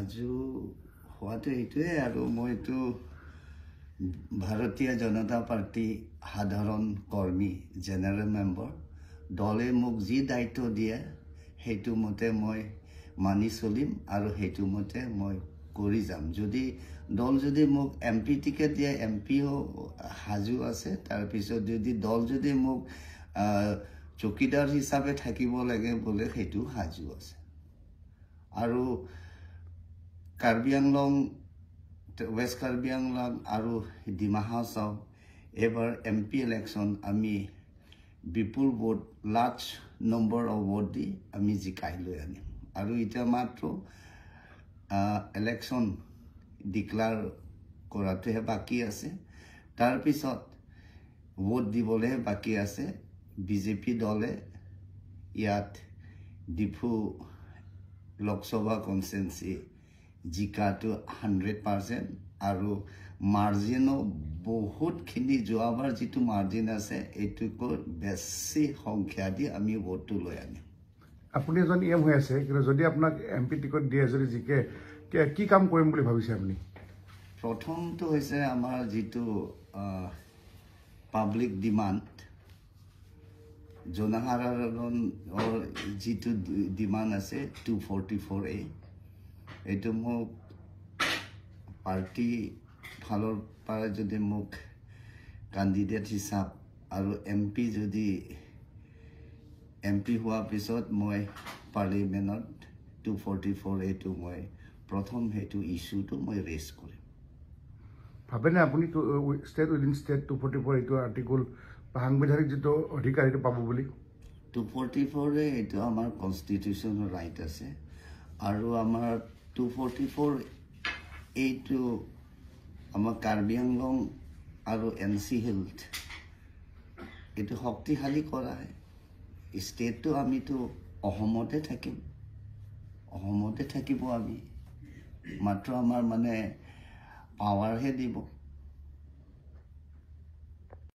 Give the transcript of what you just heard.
আজিও হোৱাটো এইটোৱে আৰু মইতো ভাৰতীয় জনতা পাৰ্টি সাধাৰণ কৰ্মী জেনেৰেল মেম্বৰ দলে মোক যি দায়িত্ব দিয়ে সেইটো মতে মই মানি চলিম আৰু সেইটো মতে মই কৰি যাম যদি দল যদি মোক এম পি টিকেট দিয়ে এম পিও সাজু আছে তাৰপিছত যদি দল যদি মোক চকীদাৰ হিচাপে থাকিব লাগে বোলে সেইটো সাজু আছে আৰু কাৰ্বি আংলং ৱেষ্ট কাৰ্বি আংলং আৰু ডিমাহাও চাওক এইবাৰ এম পি ইলেকশ্যন আমি বিপুল ভোট লাৰ্জ নম্বৰ অফ ভোট দি আমি জিকাই লৈ আনিম আৰু এতিয়া মাত্ৰ ইলেকশ্যন ডিক্লেয়াৰ কৰাটোহে বাকী আছে তাৰপিছত ভোট দিবলৈহে বাকী আছে বিজেপি দলে ইয়াত ডিফু লোকসভা কনষ্টেঞ্চি জিকাটো হাণ্ড্ৰেড পাৰ্চেণ্ট আৰু মাৰ্জিনো বহুতখিনি যোৱাবাৰ যিটো মাৰ্জিন আছে এইটোতকৈ বেছি সংখ্যা দি আমি ভোটটো লৈ আনিম আপুনি এজন এম e হৈ আছে কিন্তু যদি আপোনাক এম পি টিকট দিয়ে যদি জিকে কি কাম কৰিম বুলি ভাবিছে আপুনি প্ৰথমটো হৈছে আমাৰ যিটো পাব্লিক ডিমাণ্ড জনসাধাৰণৰ যিটো ডিমাণ্ড আছে টু ফৰ্টি ফ'ৰ এ এইটো মোক পাৰ্টি ফালৰ পৰা যদি মোক কেণ্ডিডেট হিচাপ আৰু এম পি যদি এম পি হোৱাৰ পিছত মই পাৰ্লিমেণ্টত টু ফৰ্টি ফ'ৰ এইটো মই প্ৰথম সেইটো ইছ্যুটো মই ৰেজ কৰিম ভাবেনে আপুনি state within state two forty four এইটো আৰ্টিকল সাংবিধানিক যিটো অধিকাৰ সেইটো পাব বুলি টু ফৰ্টি ফ'ৰে এইটো আমাৰ কনষ্টিটিউশ্যনৰ ৰাইট আছে আৰু আমাৰ 244 a আৰু এনসি হেলথ এটো শক্তিশালী কৰা ষ্টেটটো আমিতো অসমতে থাকিম অসমতে থাকিব আমি মাত্ৰ আমাৰ মানে পাৱাৰহে দিব